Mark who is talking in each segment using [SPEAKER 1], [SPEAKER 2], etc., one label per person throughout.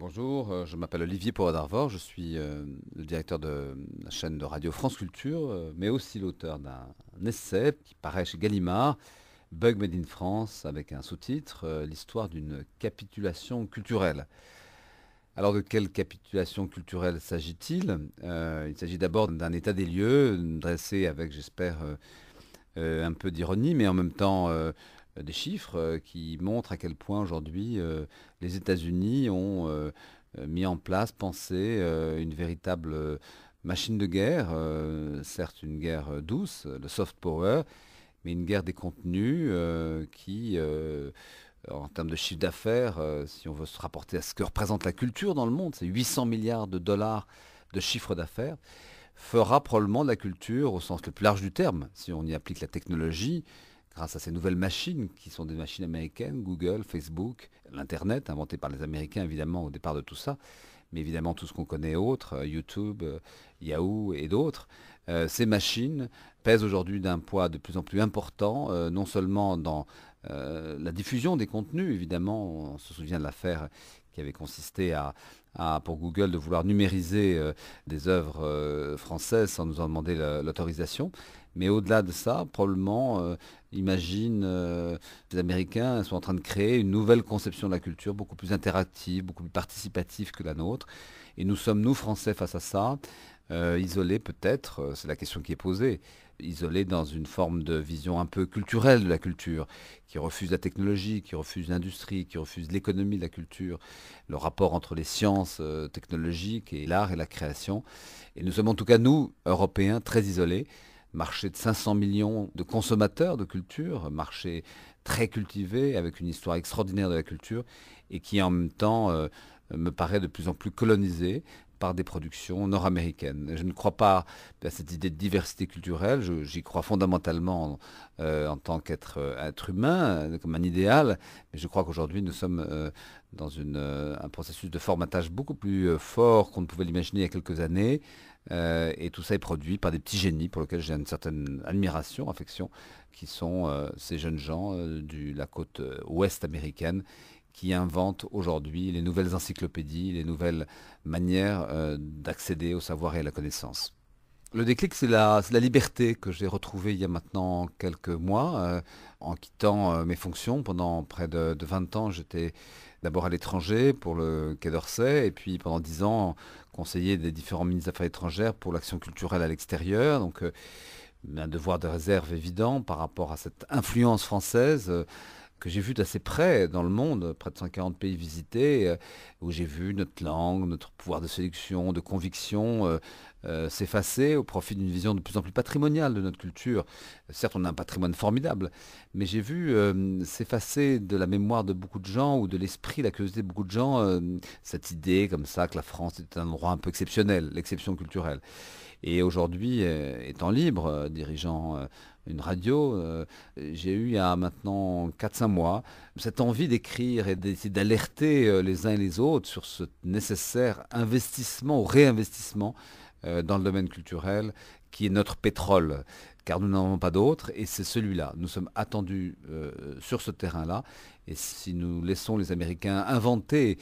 [SPEAKER 1] Bonjour, euh, je m'appelle Olivier Pouradarvor, je suis euh, le directeur de la chaîne de radio France Culture, euh, mais aussi l'auteur d'un essai qui paraît chez Gallimard, Bug Made in France, avec un sous-titre, l'histoire d'une capitulation culturelle. Alors de quelle capitulation culturelle sagit Il, il s'agit d'abord d'un état des lieux, dressé avec, j'espère, un peu d'ironie, mais en même temps euh, des chiffres euh, qui montrent à quel point aujourd'hui euh, les États-Unis ont mis en place, pensé une véritable machine de guerre, certes une guerre douce, le soft power, mais une guerre des contenus qui en termes de chiffre d'affaires, si on veut se rapporter à ce que représente la culture dans le monde, c'est 800 milliards de dollars de chiffre d'affaires, fera probablement de la culture, au sens le plus large du terme, si on y applique la technologie, grâce à ces nouvelles machines qui sont des machines américaines, Google, Facebook, l'Internet, inventé par les Américains évidemment au départ de tout ça, mais évidemment tout ce qu'on connaît autre, euh, YouTube, euh, Yahoo et d'autres, euh, ces machines pèsent aujourd'hui d'un poids de plus en plus important, non seulement dans la diffusion des contenus, évidemment, on se souvient de l'affaire qui avait consisté à, pour Google de vouloir numériser euh, des œuvres euh, françaises sans nous en demander l'autorisation. Mais au-delà de ça, probablement, euh, imagine, les Américains sont en train de créer une nouvelle conception de la culture, beaucoup plus interactive, beaucoup plus participative que la nôtre. Et nous sommes, nous, Français, face à ça. Euh, isolé peut-être, euh, c'est la question qui est posée, isolé dans une forme de vision un peu culturelle de la culture, qui refuse la technologie, qui refuse l'industrie, qui refuse l'économie de la culture, le rapport entre les sciences euh, technologiques et l'art et la création. Et nous sommes en tout cas, nous, Européens, très isolés marché de 500 millions de consommateurs de culture, marché très cultivé, avec une histoire extraordinaire de la culture, et qui en même temps me paraît de plus en plus colonisé, par des productions nord-américaines. Je ne crois pas à cette idée de diversité culturelle, j'y crois fondamentalement euh, en tant qu'être euh, humain, euh, comme un idéal, mais je crois qu'aujourd'hui nous sommes dans un processus de formatage beaucoup plus fort qu'on ne pouvait l'imaginer il y a quelques années, et tout ça est produit par des petits génies pour lesquels j'ai une certaine admiration, affection, qui sont ces jeunes gens de la côte ouest américaine qui inventent aujourd'hui les nouvelles encyclopédies, les nouvelles manières euh, d'accéder au savoir et à la connaissance. Le déclic, c'est la, liberté que j'ai retrouvée il y a maintenant quelques mois euh, en quittant euh, mes fonctions. Pendant près de, 20 ans, j'étais d'abord à l'étranger pour le Quai d'Orsay et puis pendant 10 ans conseiller des différents ministres d'affaires Affaires étrangères pour l'action culturelle à l'extérieur. Donc un devoir de réserve évident par rapport à cette influence française que j'ai vu d'assez près dans le monde, près de 140 pays visités, euh, où j'ai vu notre langue, notre pouvoir de séduction, de conviction euh, euh, s'effacer au profit d'une vision de plus en plus patrimoniale de notre culture. Certes, on a un patrimoine formidable, mais j'ai vu s'effacer de la mémoire de beaucoup de gens ou de l'esprit, la curiosité de beaucoup de gens, cette idée comme ça que la France est un endroit un peu exceptionnel, l'exception culturelle. Et aujourd'hui, étant libre, dirigeant une radio, euh, j'ai eu il y a maintenant 4-5 mois cette envie d'écrire et d'alerter euh, les uns et les autres sur ce nécessaire investissement ou réinvestissement euh, dans le domaine culturel qui est notre pétrole, car nous n'en avons pas d'autre, et c'est celui-là. Nous sommes attendus sur ce terrain-là, et si nous laissons les Américains inventer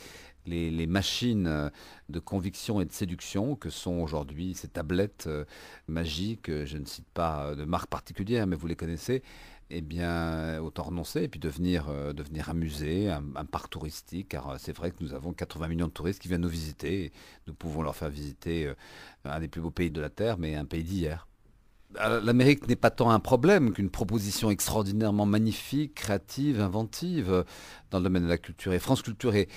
[SPEAKER 1] les, machines euh, de conviction et de séduction que sont aujourd'hui ces tablettes euh, magiques, euh, je ne cite pas de marque particulière, mais vous les connaissez, eh bien, autant renoncer et puis devenir, devenir un musée, un, parc touristique, car c'est vrai que nous avons 80 millions de touristes qui viennent nous visiter. nous pouvons leur faire visiter un des plus beaux pays de la Terre, mais un pays d'hier. Ah, l'Amérique n'est pas tant un problème qu'une proposition extraordinairement magnifique, créative, inventive euh, dans le domaine de la culture. Et France Culture est,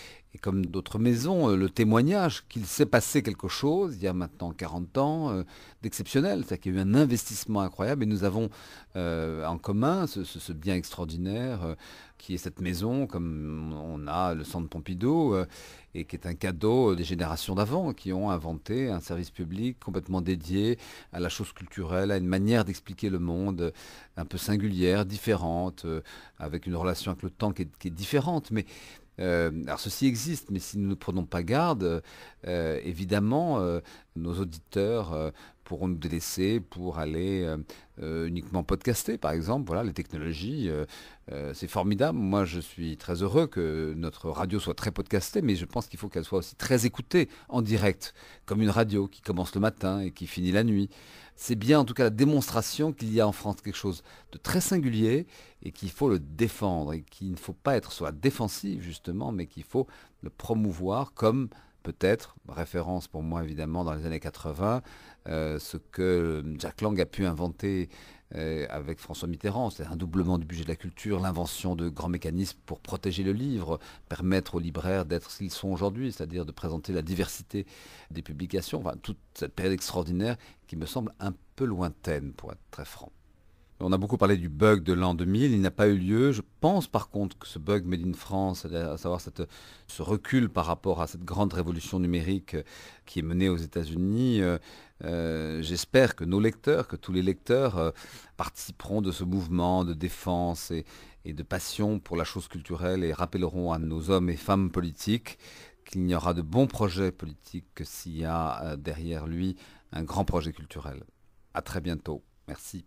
[SPEAKER 1] comme d'autres maisons, euh, le témoignage qu'il s'est passé quelque chose il y a maintenant 40 ans euh, d'exceptionnel. C'est-à-dire qu'il y a eu un investissement incroyable et nous avons en commun ce, bien extraordinaire qui est cette maison, comme on a le centre Pompidou et qui est un cadeau euh, des générations d'avant qui ont inventé un service public complètement dédié à la chose culturelle, à une manière d'expliquer le monde euh, un peu singulière, différente, euh, avec une relation avec le temps qui est, différente. Mais alors ceci existe, mais si nous ne prenons pas garde, évidemment, nos auditeurs pourront nous délaisser pour aller euh, euh, uniquement podcaster, par exemple. Voilà, les technologies, euh, c'est formidable. Moi, je suis très heureux que notre radio soit très podcastée, mais je pense qu'il faut qu'elle soit aussi très écoutée en direct, comme une radio qui commence le matin et qui finit la nuit. C'est bien en tout cas la démonstration qu'il y a en France quelque chose de très singulier et qu'il faut le défendre et qu'il ne faut pas être soit défensif, défensive justement, mais qu'il faut le promouvoir comme peut-être, référence pour moi évidemment dans les années 80, euh, ce que euh, Jack Lang a pu inventer euh, avec François Mitterrand, c'est un doublement du budget de la culture, l'invention de grands mécanismes pour protéger le livre, permettre aux libraires d'être ce qu'ils sont aujourd'hui, c'est-à-dire de présenter la diversité des publications, enfin, toute cette période extraordinaire qui me semble un peu lointaine pour être très franc. On a beaucoup parlé du bug de l'an 2000, il n'a pas eu lieu. Je pense par contre que ce bug Made in France, à savoir cette, ce recul par rapport à cette grande révolution numérique euh, qui est menée aux États-Unis, euh, euh, j'espère que nos lecteurs, que tous les lecteurs participeront de ce mouvement de défense et, de passion pour la chose culturelle et rappelleront à nos hommes et femmes politiques qu'il n'y aura de bons projets politiques que s'il y a derrière lui un grand projet culturel. À très bientôt. Merci.